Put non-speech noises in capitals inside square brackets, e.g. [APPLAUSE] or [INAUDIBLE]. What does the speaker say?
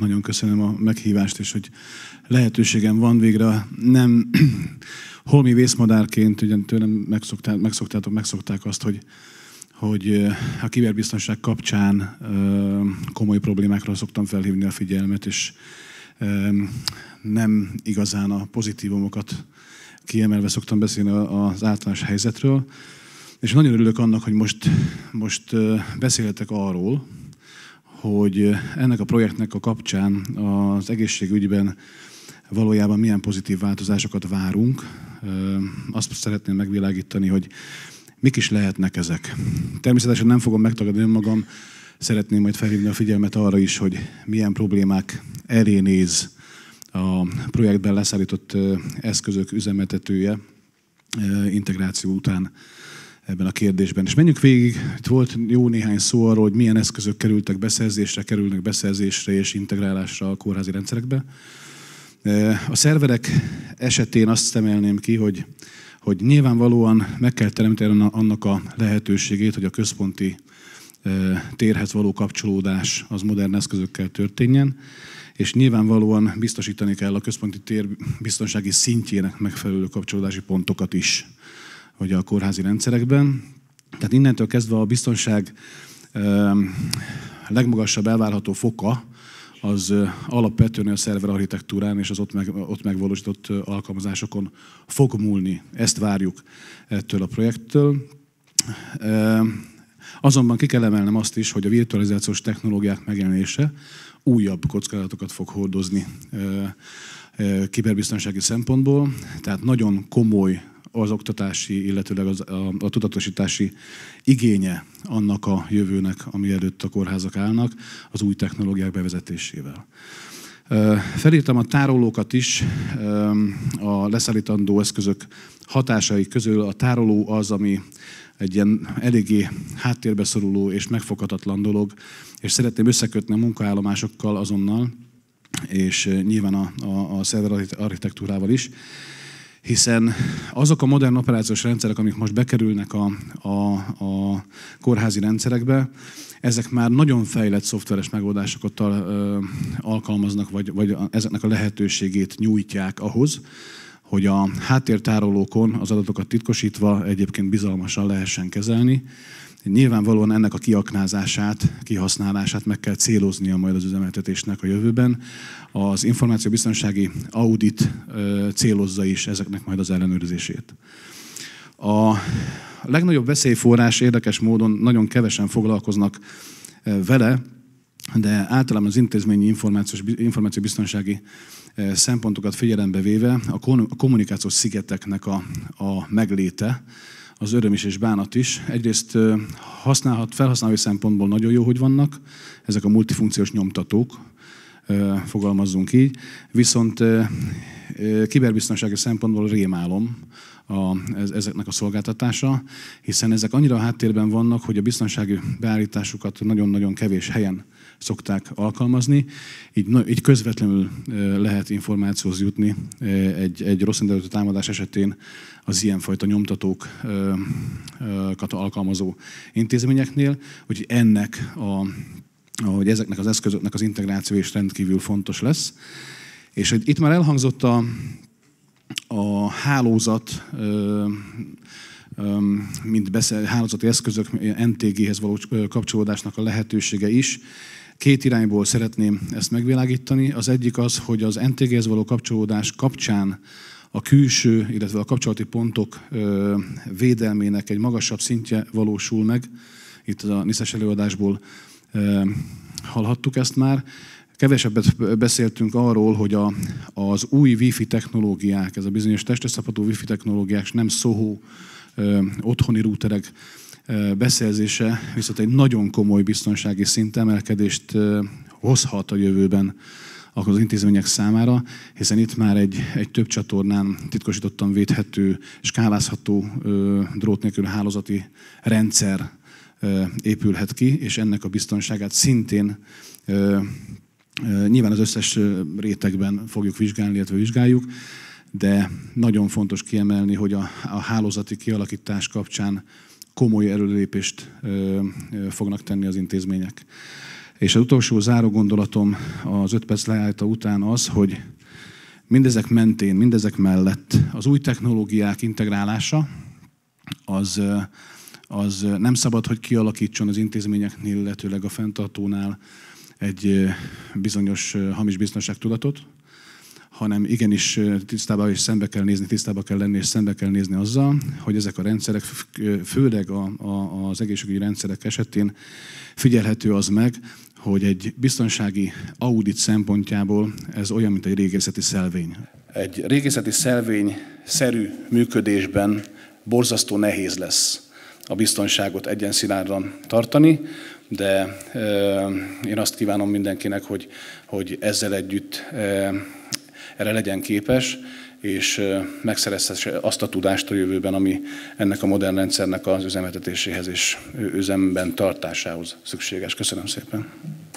Nagyon köszönöm a meghívást, és hogy lehetőségem van végre nem [CLEARS THROAT] holmi vészmadárként, ugye tőlem megszokták, megszoktátok, megszokták azt, hogy hogy a kiberbiztonság kapcsán komoly problémákra szoktam felhívni a figyelmet, és nem igazán a pozitívumokat kiemelve szoktam beszélni az általános helyzetről. És nagyon örülök annak, hogy most, most beszélhetek arról, hogy ennek a projektnek a kapcsán az egészségügyben valójában milyen pozitív változásokat várunk. Azt szeretném megvilágítani, hogy mik is lehetnek ezek. Természetesen nem fogom megtagadni önmagam, szeretném majd felhívni a figyelmet arra is, hogy milyen problémák elé néz a projektben leszállított eszközök üzemeltetője integráció után ebben a kérdésben. És menjünk végig, itt volt jó néhány szó arról, hogy milyen eszközök kerültek beszerzésre, kerülnek beszerzésre és integrálásra a kórházi rendszerekbe. E, a szerverek esetén azt emelném ki, hogy, hogy nyilvánvalóan meg kell teremteni annak a lehetőségét, hogy a központi e, térhez való kapcsolódás az modern eszközökkel történjen, és nyilvánvalóan biztosítani kell a központi tér biztonsági szintjének megfelelő kapcsolódási pontokat is hogy a kórházi rendszerekben. Tehát innentől kezdve a biztonság legmagasabb elvárható foka az alapvetően a szerver architektúrán és az ott, meg, ott megvalósított alkalmazásokon fog múlni. Ezt várjuk ettől a projekttől. Azonban ki kell emelnem azt is, hogy a virtualizációs technológiák megjelenése újabb kockázatokat fog hordozni kiberbiztonsági szempontból, tehát nagyon komoly az oktatási, illetőleg az, a, a tudatosítási igénye annak a jövőnek, ami előtt a kórházak állnak, az új technológiák bevezetésével. Felírtam a tárolókat is, a leszállítandó eszközök hatásai közül a tároló az, ami egy ilyen eléggé háttérbe szoruló és megfoghatatlan dolog, és szeretném összekötni a munkaállomásokkal azonnal, és nyilván a, a, a szerver architektúrával is hiszen azok a modern operációs rendszerek, amik most bekerülnek a, a, a kórházi rendszerekbe, ezek már nagyon fejlett szoftveres megoldásokat ö, alkalmaznak, vagy, vagy ezeknek a lehetőségét nyújtják ahhoz, hogy a háttértárolókon az adatokat titkosítva egyébként bizalmasan lehessen kezelni, Nyilvánvalóan ennek a kiaknázását, kihasználását meg kell céloznia majd az üzemeltetésnek a jövőben. Az információbiztonsági audit célozza is ezeknek majd az ellenőrzését. A legnagyobb veszélyforrás érdekes módon nagyon kevesen foglalkoznak vele, de általában az intézményi információs, információbiztonsági szempontokat figyelembe véve a kommunikációs szigeteknek a, a megléte, az öröm is és bánat is. Egyrészt használhat, felhasználói szempontból nagyon jó, hogy vannak ezek a multifunkciós nyomtatók, fogalmazzunk így, viszont kiberbiztonsági szempontból rémálom a, ezeknek a szolgáltatása, hiszen ezek annyira a háttérben vannak, hogy a biztonsági beállításukat nagyon-nagyon kevés helyen szokták alkalmazni. Így, na, így közvetlenül lehet információhoz jutni egy, egy rossz támadás esetén az ilyenfajta nyomtatókat alkalmazó intézményeknél, hogy ennek a hogy ezeknek az eszközöknek az integráció is rendkívül fontos lesz. És hogy itt már elhangzott a, a hálózat, mint beszél, hálózati eszközök NTG-hez való kapcsolódásnak a lehetősége is, Két irányból szeretném ezt megvilágítani. Az egyik az, hogy az NTG-hez való kapcsolódás kapcsán a külső, illetve a kapcsolati pontok védelmének egy magasabb szintje valósul meg. Itt a Niszes előadásból hallhattuk ezt már. Kevesebbet beszéltünk arról, hogy a, az új wifi technológiák, ez a bizonyos testeszapató wifi technológiák, nem szóhó otthoni rúterek beszerzése viszont egy nagyon komoly biztonsági szintemelkedést hozhat a jövőben az intézmények számára, hiszen itt már egy, egy több csatornán titkosítottan védhető, skálázható drót nélkül hálózati rendszer épülhet ki, és ennek a biztonságát szintén nyilván az összes rétegben fogjuk vizsgálni, illetve vizsgáljuk, de nagyon fontos kiemelni, hogy a, a hálózati kialakítás kapcsán komoly erőlépést fognak tenni az intézmények. És az utolsó záró gondolatom az öt perc leállta után az, hogy mindezek mentén, mindezek mellett az új technológiák integrálása az, az nem szabad, hogy kialakítson az intézményeknél, illetőleg a fenntartónál egy bizonyos hamis biztonságtudatot, hanem igenis tisztába és szembe kell nézni, tisztába kell lenni és szembe kell nézni azzal, hogy ezek a rendszerek, főleg a, a, az egészségügyi rendszerek esetén figyelhető az meg, hogy egy biztonsági audit szempontjából ez olyan, mint egy régészeti szelvény. Egy régészeti szelvény szerű működésben borzasztó nehéz lesz a biztonságot egyensúlyra tartani, de én azt kívánom mindenkinek, hogy, hogy ezzel együtt erre legyen képes, és megszerezhesse azt a tudást a jövőben, ami ennek a modern rendszernek az üzemeltetéséhez és üzemben tartásához szükséges. Köszönöm szépen.